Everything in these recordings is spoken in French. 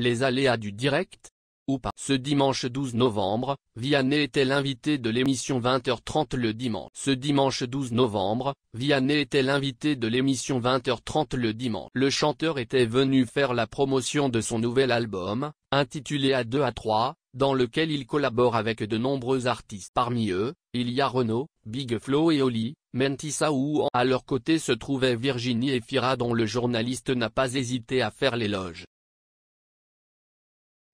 Les aléas du direct ou pas. Ce dimanche 12 novembre, Vianney était l'invité de l'émission 20h30 le dimanche. Ce dimanche 12 novembre, Vianney était l'invité de l'émission 20h30 le dimanche. Le chanteur était venu faire la promotion de son nouvel album, intitulé a 2 à 3, dans lequel il collabore avec de nombreux artistes. Parmi eux, il y a Renaud, Big Flo et Oli, Mentissa ou à leur côté se trouvaient Virginie et Fira dont le journaliste n'a pas hésité à faire l'éloge.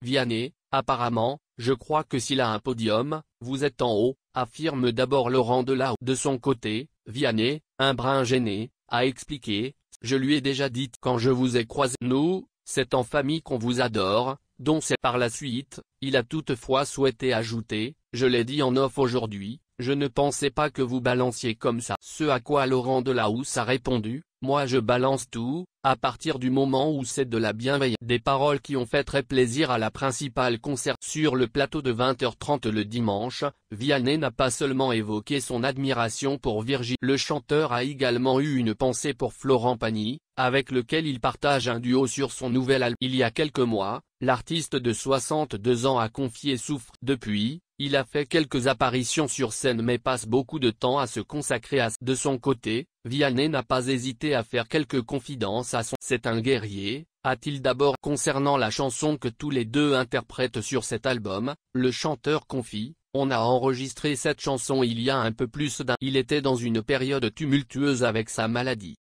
Vianney, apparemment, je crois que s'il a un podium, vous êtes en haut, affirme d'abord Laurent Delahou. De son côté, Vianney, un brin gêné, a expliqué, je lui ai déjà dit quand je vous ai croisé. Nous, c'est en famille qu'on vous adore, dont c'est par la suite, il a toutefois souhaité ajouter, je l'ai dit en off aujourd'hui, je ne pensais pas que vous balanciez comme ça. Ce à quoi Laurent Delahousse a répondu, moi je balance tout, à partir du moment où c'est de la bienveillance. Des paroles qui ont fait très plaisir à la principale concert. Sur le plateau de 20h30 le dimanche, Vianney n'a pas seulement évoqué son admiration pour Virgile. Le chanteur a également eu une pensée pour Florent Pagny, avec lequel il partage un duo sur son nouvel album. Il y a quelques mois, l'artiste de 62 ans a confié souffre. Depuis, il a fait quelques apparitions sur scène mais passe beaucoup de temps à se consacrer à De son côté, Vianney n'a pas hésité à faire quelques confidences à son C'est un guerrier, a-t-il d'abord concernant la chanson que tous les deux interprètent sur cet album, le chanteur confie, on a enregistré cette chanson il y a un peu plus d'un. Il était dans une période tumultueuse avec sa maladie.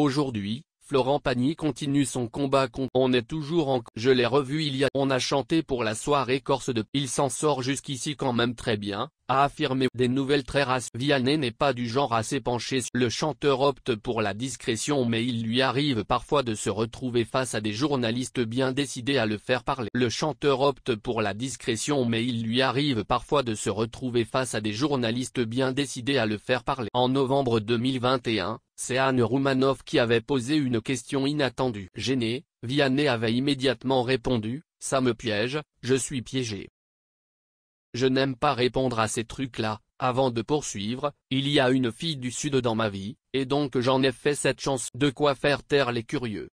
Aujourd'hui, Florent Pagny continue son combat contre On est toujours en Je l'ai revu il y a On a chanté pour la soirée corse de Il s'en sort jusqu'ici quand même très bien, a affirmé des nouvelles très races. Vianney n'est pas du genre à s'épancher. Le chanteur opte pour la discrétion mais il lui arrive parfois de se retrouver face à des journalistes bien décidés à le faire parler. Le chanteur opte pour la discrétion mais il lui arrive parfois de se retrouver face à des journalistes bien décidés à le faire parler. En novembre 2021, c'est Anne Roumanoff qui avait posé une question inattendue. Gênée, Vianney avait immédiatement répondu, ça me piège, je suis piégé. Je n'aime pas répondre à ces trucs-là, avant de poursuivre, il y a une fille du Sud dans ma vie, et donc j'en ai fait cette chance de quoi faire taire les curieux.